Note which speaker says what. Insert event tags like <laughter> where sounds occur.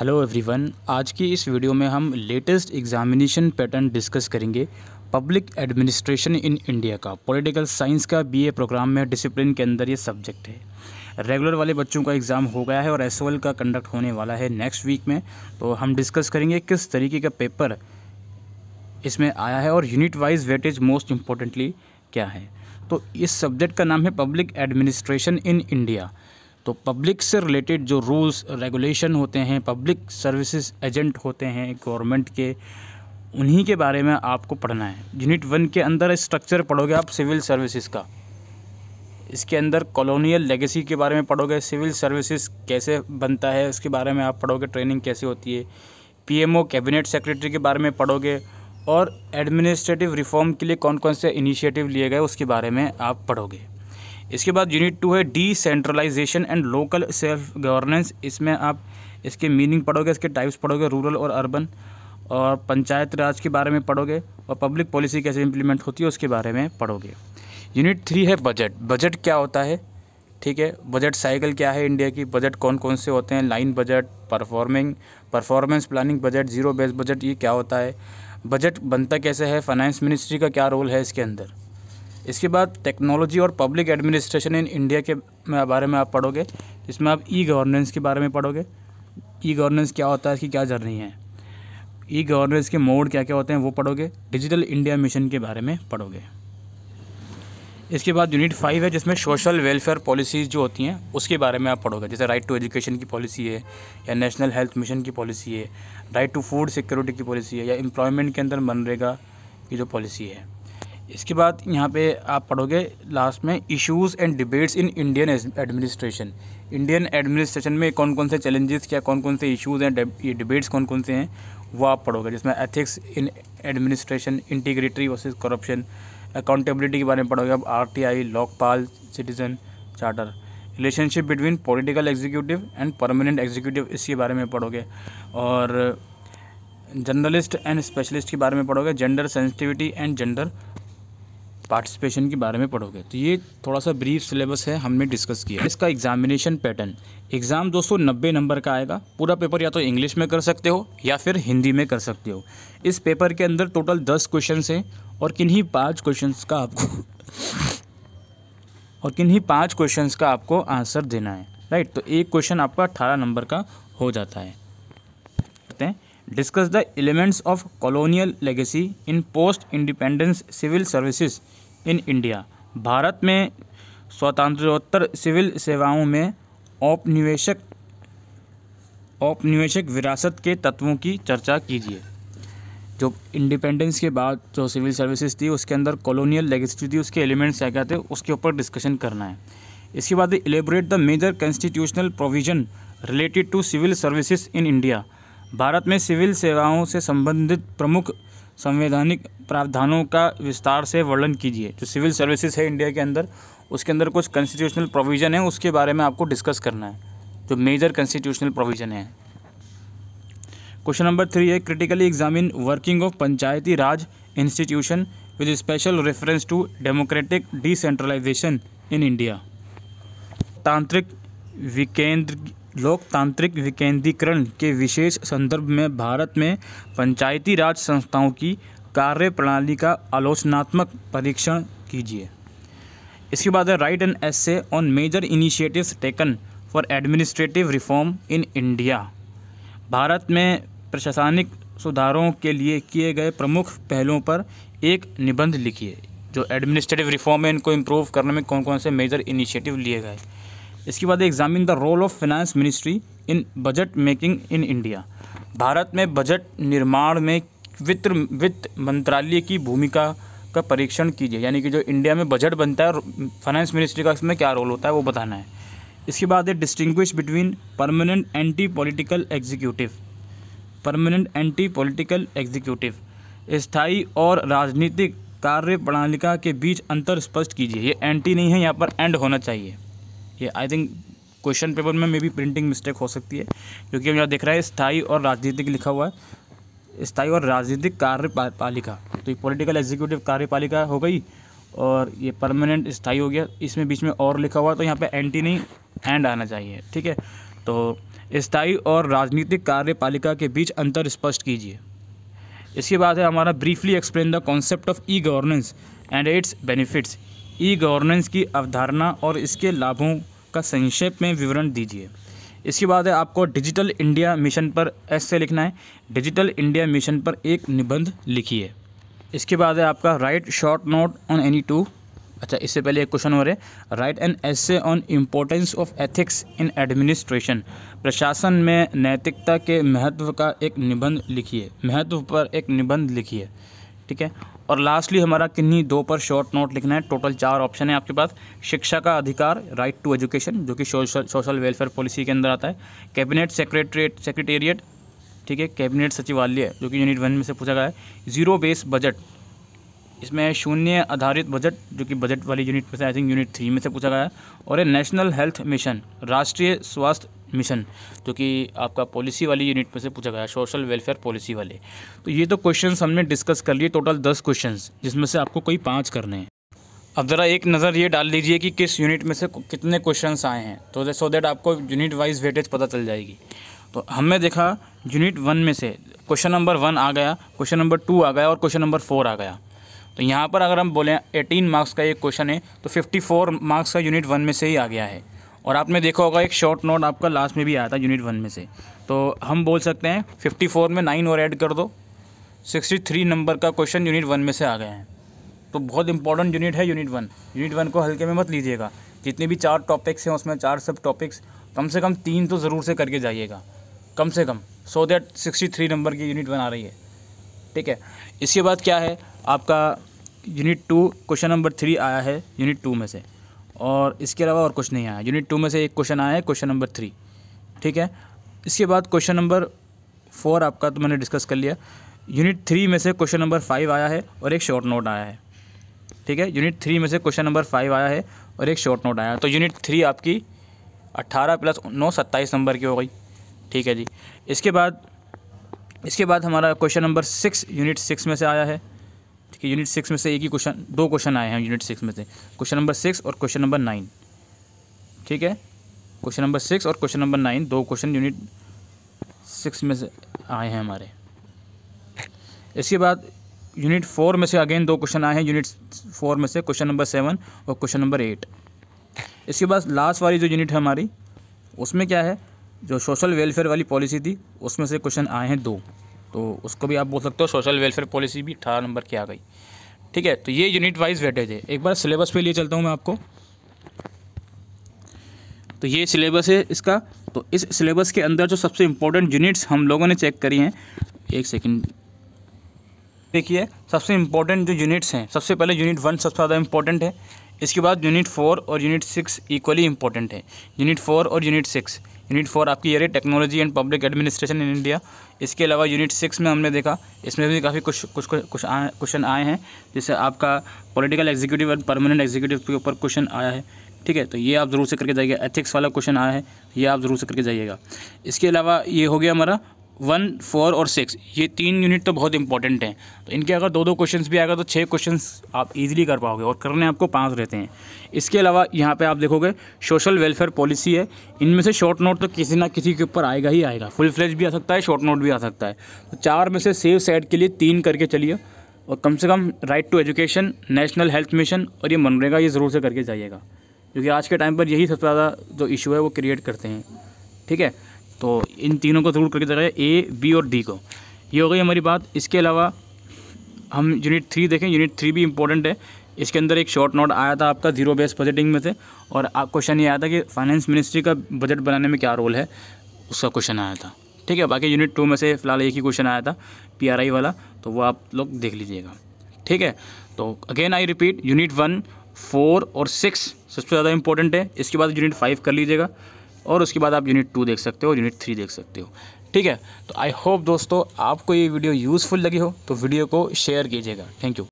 Speaker 1: hello everyone आज की इस वीडियो में हम लेटेस्ट एग्जामिनेशन पैटर्न डिस्कस करेंगे पब्लिक एडमिनिस्ट्रेशन इन इंडिया का पॉलिटिकल साइंस का बीए प्रोग्राम में डिसिप्लिन के अंदर ये सब्जेक्ट है रेगुलर वाले बच्चों का एग्ज़ाम हो गया है और एस का कंडक्ट होने वाला है नेक्स्ट वीक में तो हम डिस्कस करेंगे किस तरीके का पेपर इसमें आया है और unit wise weightage most importantly क्या है तो इस सब्जेक्ट का नाम है पब्लिक एडमिनिस्ट्रेशन इन इंडिया तो पब्लिक से रिलेटेड जो रूल्स रेगुलेशन होते हैं पब्लिक सर्विसेज एजेंट होते हैं गवर्नमेंट के उन्हीं के बारे में आपको पढ़ना है यूनिट वन के अंदर स्ट्रक्चर पढ़ोगे आप सिविल सर्विसेज का इसके अंदर कॉलोनियल लेगेसी के बारे में पढ़ोगे सिविल सर्विसेज कैसे बनता है उसके बारे में आप पढ़ोगे ट्रेनिंग कैसे होती है पीएमओ कैबिनेट सेक्रेटरी के बारे में पढ़ोगे और एडमिनिस्ट्रेटिव रिफॉर्म के लिए कौन कौन से इनिशिएटिव लिए गए उसके बारे में आप पढ़ोगे इसके बाद यूनिट टू है decentralisation and local self governance इसमें आप इसके मीनिंग पढ़ोगे इसके टाइप्स पढ़ोगे रूरल और अर्बन और पंचायत राज के बारे में पढ़ोगे और पब्लिक पॉलिसी कैसे इम्प्लीमेंट होती है उसके बारे में पढ़ोगे यूनिट थ्री है बजट बजट क्या होता है ठीक है बजट साइकिल क्या है इंडिया की बजट कौन कौन से होते हैं line budget performing performance planning budget zero base budget ये क्या होता है बजट बनता कैसे है फाइनेंस मिनिस्ट्री का क्या रोल है इसके अंदर इसके बाद टेक्नोलॉजी और पब्लिक एडमिनिस्ट्रेशन इन इंडिया के बारे में आप पढ़ोगे इसमें आप ई गवर्नेंस के बारे में पढ़ोगे ई गवर्नेंस क्या होता है इसकी क्या जर्नी है ई गवर्नेंस के मोड क्या क्या होते हैं वो पढ़ोगे डिजिटल इंडिया मिशन के बारे में पढ़ोगे इसके बाद यूनिट फाइव है जिसमें सोशल वेलफेयर पॉलिसीज़ जो होती हैं उसके बारे में आप पढ़ोगे जैसे राइट टू एजुकेशन की पॉलिसी है या नेशनल हेल्थ मिशन की पॉलिसी है राइट टू फूड सिक्योरिटी की पॉलिसी है या एम्प्लॉयमेंट के अंदर मनरेगा की जो पॉलिसी है इसके बाद यहाँ पे आप पढ़ोगे लास्ट में issues and debates in Indian administration Indian administration में कौन कौन से चैलेंजेस क्या कौन कौन से इश्यूज़ हैं ये डिबेट्स कौन कौन से हैं वो आप पढ़ोगे जिसमें ethics in administration integrity versus corruption accountability के बारे में पढ़ोगे आप R Lokpal citizen charter relationship between political executive and permanent executive इसके बारे में पढ़ोगे और जर्नलिस्ट एंड स्पेशलिस्ट के बारे में पढ़ोगे gender sensitivity and gender participation के बारे में पढ़ोगे तो ये थोड़ा सा ब्रीफ सिलेबस है हमने डिस्कस किया इसका एग्जामिनेशन पैटर्न एग्ज़ाम दोस्तों नब्बे नंबर का आएगा पूरा पेपर या तो इंग्लिश में कर सकते हो या फिर हिंदी में कर सकते हो इस पेपर के अंदर टोटल दस क्वेश्चन हैं और किन्हीं पाँच क्वेश्चन का आपको <laughs> और किन्हीं पाँच क्वेश्चन का आपको आंसर देना है राइट तो एक क्वेश्चन आपका अट्ठारह नंबर का हो जाता है हैं discuss the elements of colonial legacy in post independence civil services in India Bharat में स्वतंत्रोत्तर सिविल सेवाओं में औपनिवेशक औपनिवेशक विरासत के तत्वों की चर्चा कीजिए जो इंडिपेंडेंस के बाद जो सिविल सर्विसेज थी उसके अंदर कॉलोनियल लेगेसी थी उसके एलिमेंट्स क्या क्या थे उसके ऊपर डिस्कशन करना है इसके बाद elaborate the major constitutional provision related to civil services in India Bharat में सिविल सेवाओं से संबंधित प्रमुख संवैधानिक प्रावधानों का विस्तार से वर्णन कीजिए जो सिविल सर्विसेज है इंडिया के अंदर उसके अंदर कुछ कॉन्स्टिट्यूशनल प्रोविज़न है उसके बारे में आपको डिस्कस करना है जो मेजर कॉन्स्टिट्यूशनल प्रोविज़न है क्वेश्चन नंबर थ्री है critically examine working of Panchayati Raj institution with special reference to democratic decentralisation in India तांत्रिक विकेंद्र लोकतांत्रिक विकेंद्रीकरण के विशेष संदर्भ में भारत में पंचायती राज संस्थाओं की कार्यप्रणाली का आलोचनात्मक परीक्षण कीजिए इसके बाद है write an essay on major initiatives taken for administrative reform in India Bharat में प्रशासनिक सुधारों के लिए किए गए प्रमुख पहलुओं पर एक निबंध लिखिए जो एडमिनिस्ट्रेटिव रिफॉर्म है इनको इम्प्रूव करने में कौन कौन से मेजर इनिशिएटिव लिए गए इसके बाद examine the role of finance ministry in budget making in India Bharat में बजट निर्माण में वित्त वित्त मंत्रालय की भूमिका का परीक्षण कीजिए यानी कि जो इंडिया में बजट बनता है और फाइनेंस मिनिस्ट्री का इसमें क्या रोल होता है वो बताना है इसके बाद है distinguish between permanent and political executive permanent and political executive स्थाई और राजनीतिक कार्य प्रणालिका के बीच अंतर स्पष्ट कीजिए ये एंटी नहीं है यहाँ पर एंड होना चाहिए ये आई थिंक क्वेश्चन पेपर में मे बी प्रिंटिंग मिस्टेक हो सकती है क्योंकि हम यहाँ देख रहे हैं स्थाई और राजनीतिक लिखा हुआ है स्थाई और राजनीतिक कार्यपालिका तो ये पॉलिटिकल एग्जीक्यूटिव कार्यपालिका हो गई और ये परमानेंट स्थाई हो गया इसमें बीच में और लिखा हुआ तो यहाँ पे एंटी नहीं एंड आना चाहिए ठीक है तो स्थाई और राजनीतिक कार्यपालिका के बीच अंतर स्पष्ट कीजिए इसके बाद है हमारा briefly explain the concept of e governance and its benefits e governance की अवधारणा और इसके लाभों का संक्षेप में विवरण दीजिए इसके बाद है आपको डिजिटल इंडिया मिशन पर ऐसे लिखना है डिजिटल इंडिया मिशन पर एक निबंध लिखिए इसके बाद है आपका write short note on any two अच्छा इससे पहले एक क्वेश्चन और है write an essay on importance of ethics in administration प्रशासन में नैतिकता के महत्व का एक निबंध लिखिए महत्व पर एक निबंध लिखिए ठीक है और लास्टली हमारा किन्हीं दो पर शॉर्ट नोट लिखना है टोटल चार ऑप्शन है आपके पास शिक्षा का अधिकार राइट टू एजुकेशन जो कि सोशल सोशल वेलफेयर पॉलिसी के अंदर आता है कैबिनेट सेक्रेटरीट सेक्रेटेरिएट ठीक है कैबिनेट सचिवालय जो कि यूनिट वन में से पूछा गया है जीरो बेस बजट इसमें शून्य आधारित बजट जो कि बजट वाली यूनिट में से आई थिंक यूनिट थ्री में से पूछा गया है और ये नेशनल हेल्थ मिशन राष्ट्रीय स्वास्थ्य मिशन जो कि आपका पॉलिसी वाली यूनिट में से पूछा गया सोशल वेलफेयर पॉलिसी वाले तो ये तो क्वेश्चन हमने डिस्कस कर लिए टोटल दस क्वेश्चन जिसमें से आपको कोई पाँच करने हैं अब ज़रा एक नज़र ये डाल लीजिए कि किस यूनिट में से कितने क्वेश्चंस आए हैं तो सो देट आपको यूनिट वाइज वेटेज पता चल जाएगी तो हमने देखा यूनिट वन में से क्वेश्चन नंबर वन आ गया क्वेश्चन नंबर टू आ गया और क्वेश्चन नंबर फोर आ गया तो यहाँ पर अगर हम बोलें एटीन मार्क्स का एक क्वेश्चन है तो फिफ्टी फोर मार्क्स का यूनिट वन में से ही आ गया है और आपने देखा होगा एक शॉर्ट नोट आपका लास्ट में भी आया था यूनिट वन में से तो हम बोल सकते हैं फिफ्टी फोर में नाइन और ऐड कर दो सिक्सटी थ्री नंबर का क्वेश्चन यूनिट वन में से आ गया है तो बहुत इंपॉर्टेंट यूनिट है यूनिट वन यूनिट वन को हल्के में मत लीजिएगा जितने भी चार टॉपिक्स हैं उसमें चार सब टॉपिक्स कम से कम तीन तो ज़रूर से करके जाइएगा कम से कम so that sixty three number की यूनिट वन आ रही है ठीक है इसके बाद क्या है आपका unit two question number three आया है यूनिट टू में से और इसके अलावा और कुछ नहीं आया यूनिट टू में से एक क्वेश्चन आया है क्वेश्चन नंबर थ्री ठीक है इसके बाद क्वेश्चन नंबर फोर आपका तो मैंने डिस्कस कर लिया यूनिट थ्री में से क्वेश्चन नंबर फाइव आया है और एक शॉर्ट नोट आया है ठीक है यूनिट थ्री में से क्वेश्चन नंबर फाइव आया है और एक शॉर्ट नोट आया है तो यूनिट थ्री आपकी अट्ठारह प्लस नौ सत्ताईस नंबर की हो गई ठीक है जी इसके बाद इसके बाद हमारा question number six unit six में से आया है ठीक है यूनिट सिक्स में से एक ही क्वेश्चन दो क्वेश्चन आए हैं यूनिट सिक्स में से क्वेश्चन नंबर सिक्स और क्वेश्चन नंबर नाइन ठीक है क्वेश्चन नंबर सिक्स और क्वेश्चन नंबर नाइन दो क्वेश्चन यूनिट सिक्स में से आए हैं हमारे इसके बाद यूनिट फोर में से अगेन दो क्वेश्चन आए हैं यूनिट फोर में से क्वेश्चन नंबर सेवन और क्वेश्चन नंबर एट इसके बाद लास्ट वाली जो यूनिट है हमारी उसमें क्या है जो सोशल वेलफेयर वाली पॉलिसी थी उसमें से क्वेश्चन आए हैं दो तो उसको भी आप बोल सकते हो सोशल वेलफेयर पॉलिसी भी अठारह नंबर की आ गई ठीक है तो ये यूनिट वाइज वेटेज है एक बार सिलेबस पे लिए चलता हूँ मैं आपको तो ये सिलेबस है इसका तो इस सिलेबस के अंदर जो सबसे इम्पोर्टेंट यूनिट्स हम लोगों ने चेक करी हैं एक सेकेंड देखिए सबसे इम्पोर्टेंट जो यूनिट्स हैं सबसे पहले यूनिट वन सबसे ज़्यादा इम्पोर्टेंट है इसके बाद यूनिट फोर और यूनिट सिक्स इक्वली इम्पोर्टेंट है यूनिट फोर और यूनिट सिक्स यूनिट फोर आपकी ये रही technology and public administration in India इसके अलावा यूनिट सिक्स में हमने देखा इसमें भी काफ़ी कुछ कुछ कुछ क्वेश्चन आए हैं जैसे आपका political executive and permanent executive के ऊपर क्वेश्चन आया है ठीक है तो ये आप ज़रूर से करके जाइएगा एथिक्स वाला क्वेश्चन आया है ये आप ज़रूर से करके जाइएगा इसके अलावा ये हो गया हमारा वन फोर और सिक्स ये तीन यूनिट तो बहुत इंपॉर्टेंट हैं तो इनके अगर दो दो क्वेश्चन भी आएगा तो छः क्वेश्चन आप इजीली कर पाओगे और करने आपको पाँच रहते हैं इसके अलावा यहाँ पे आप देखोगे सोशल वेलफेयर पॉलिसी है इनमें से शॉर्ट नोट तो किसी ना किसी के ऊपर आएगा ही आएगा फुल फ्लेज भी आ सकता है शॉर्ट नोट भी आ सकता है तो चार में से सेव साइड के लिए तीन करके चलिए और कम से कम right to education national health mission और ये मनरेगा ये ज़रूर से करके जाइएगा क्योंकि आज के टाइम पर यही सबसे ज़्यादा जो इशू है वो क्रिएट करते हैं ठीक है तो इन तीनों को जरूर करके देखा ए बी और डी को ये हो गई हमारी बात इसके अलावा हम यूनिट थ्री देखें यूनिट थ्री भी इंपॉर्टेंट है इसके अंदर एक शॉर्ट नोट आया था आपका जीरो बेस बजटिंग में से और आप क्वेश्चन ये आया था कि फाइनेंस मिनिस्ट्री का बजट बनाने में क्या रोल है उसका क्वेश्चन आया था ठीक है बाकी यूनिट टू में से फ़िलहाल एक ही क्वेश्चन आया था पी वाला तो वो आप लोग देख लीजिएगा ठीक है तो again I repeat unit one four और सिक्स सबसे ज़्यादा इंपॉर्टेंट है इसके बाद यूनिट फाइव कर लीजिएगा और उसके बाद आप यूनिट टू देख सकते हो यूनिट थ्री देख सकते हो ठीक है तो आई होप दोस्तों आपको ये वीडियो यूज़फुल लगी हो तो वीडियो को शेयर कीजिएगा थैंक यू